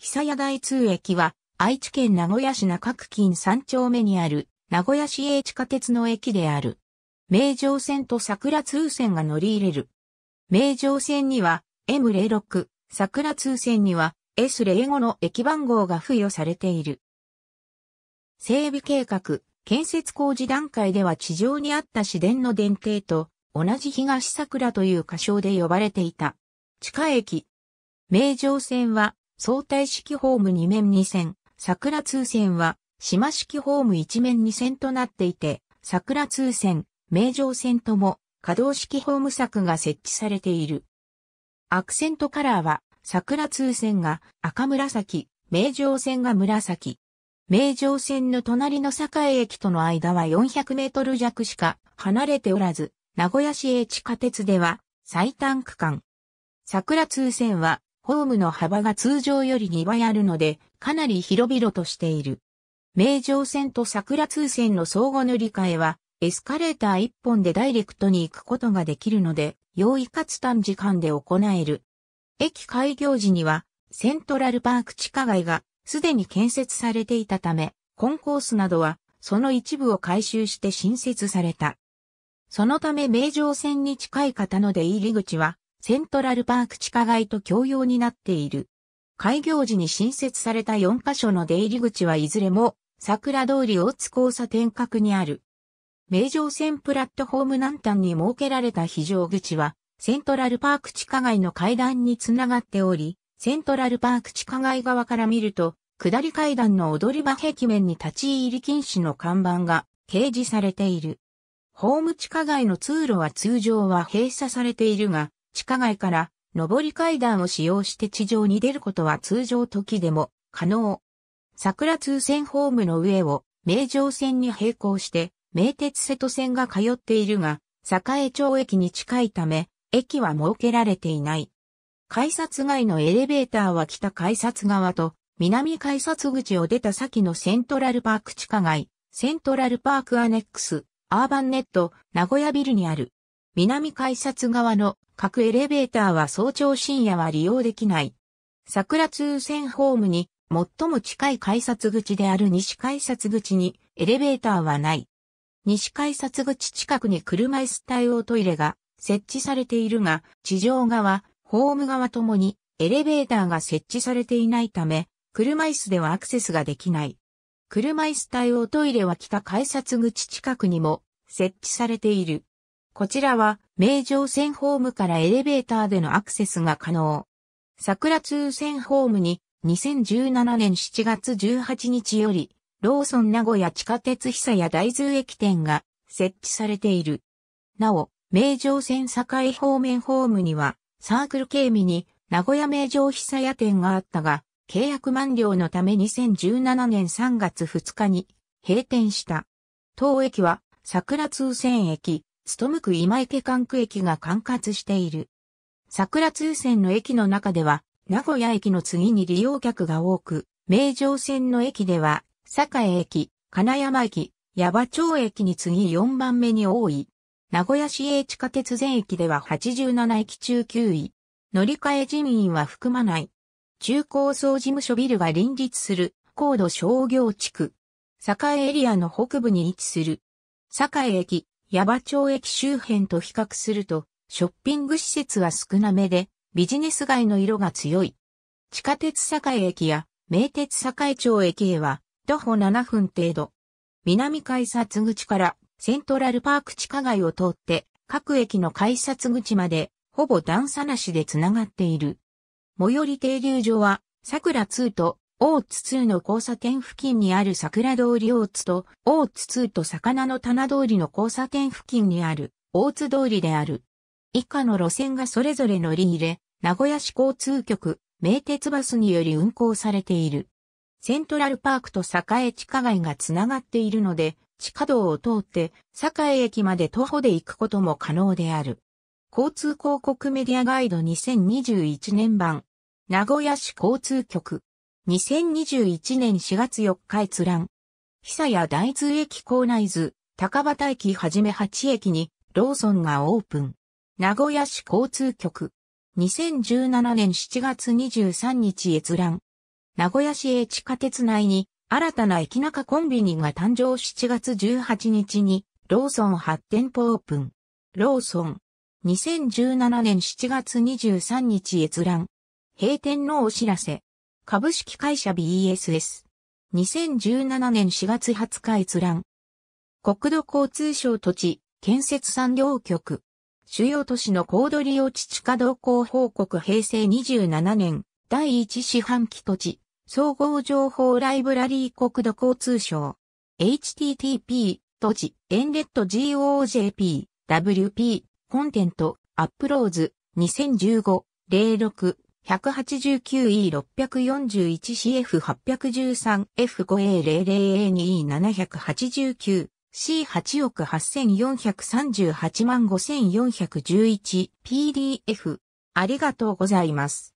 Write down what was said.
久屋台通駅は、愛知県名古屋市中区近3丁目にある、名古屋市営地下鉄の駅である。名城線と桜通線が乗り入れる。名城線には、M06、桜通線には、S05 の駅番号が付与されている。整備計画、建設工事段階では地上にあった市電の電停と同じ東桜という仮称で呼ばれていた。地下駅。名城線は相対式ホーム2面2線、桜通線は、島式ホーム1面2線となっていて、桜通線、名城線とも、可動式ホーム柵が設置されている。アクセントカラーは、桜通線が赤紫、名城線が紫。名城線の隣の栄駅との間は400メートル弱しか離れておらず、名古屋市営地下鉄では最短区間。桜通線はホームの幅が通常より2倍あるので、かなり広々としている。名城線と桜通線の相互乗り換えは、エスカレーター1本でダイレクトに行くことができるので、容易かつ短時間で行える。駅開業時には、セントラルパーク地下街がすでに建設されていたため、コンコースなどはその一部を改修して新設された。そのため名城線に近い方ので入り口はセントラルパーク地下街と共用になっている。開業時に新設された4カ所の出入り口はいずれも桜通り大津交差点角にある。名城線プラットフォーム南端に設けられた非常口は、セントラルパーク地下街の階段につながっており、セントラルパーク地下街側から見ると、下り階段の踊り場壁面に立ち入り禁止の看板が掲示されている。ホーム地下街の通路は通常は閉鎖されているが、地下街から上り階段を使用して地上に出ることは通常時でも可能。桜通線ホームの上を名城線に並行して名鉄瀬戸線が通っているが、栄町駅に近いため、駅は設けられていない。改札街のエレベーターは北改札側と南改札口を出た先のセントラルパーク地下街、セントラルパークアネックス、アーバンネット、名古屋ビルにある。南改札側の各エレベーターは早朝深夜は利用できない。桜通線ホームに最も近い改札口である西改札口にエレベーターはない。西改札口近くに車椅子対応トイレが設置されているが、地上側、ホーム側ともにエレベーターが設置されていないため、車椅子ではアクセスができない。車椅子対応トイレは北改札口近くにも設置されている。こちらは名城線ホームからエレベーターでのアクセスが可能。桜通線ホームに2017年7月18日よりローソン名古屋地下鉄久屋大通駅店が設置されている。なお、名城線境方面ホームにはサークル警備に名古屋名城久屋店があったが、契約満了のため2017年3月2日に閉店した。当駅は桜通線駅、むく今池管区駅が管轄している。桜通線の駅の中では、名古屋駅の次に利用客が多く、名城線の駅では、栄駅、金山駅、矢場町駅に次4番目に多い。名古屋市営地下鉄全駅では87駅中9位。乗り換え人員は含まない。中高層事務所ビルが隣立する高度商業地区。栄エリアの北部に位置する。栄駅、ヤバ町駅周辺と比較すると、ショッピング施設は少なめで、ビジネス街の色が強い。地下鉄栄駅や名鉄栄町駅へは徒歩7分程度。南改札口からセントラルパーク地下街を通って各駅の改札口までほぼ段差なしでつながっている。最寄り停留所は桜2と大津通の交差点付近にある桜通り大津と、大津通と魚の棚通りの交差点付近にある大津通りである。以下の路線がそれぞれ乗り入れ、名古屋市交通局、名鉄バスにより運行されている。セントラルパークと栄地下街がつながっているので、地下道を通って栄駅まで徒歩で行くことも可能である。交通広告メディアガイド2021年版、名古屋市交通局。2021年4月4日閲覧。久谷大津駅構内図、高畑駅はじめ8駅に、ローソンがオープン。名古屋市交通局。2017年7月23日閲覧。名古屋市営地下鉄内に、新たな駅中コンビニが誕生7月18日に、ローソン8店舗オープン。ローソン。2017年7月23日閲覧。閉店のお知らせ。株式会社 BSS。2017年4月20日閲覧。国土交通省土地、建設産業局。主要都市の高度利用地地下動向報告平成27年、第1四半期土地、総合情報ライブラリー国土交通省。http、土地、エンレット GOJP、WP、コンテント、アップローズ、2015、06、1 8 9 e 6 4 1 c f 8 1 3 f 5 a 0 0 a 2 e 7 8 9 C8 億8438万5411 PDF ありがとうございます。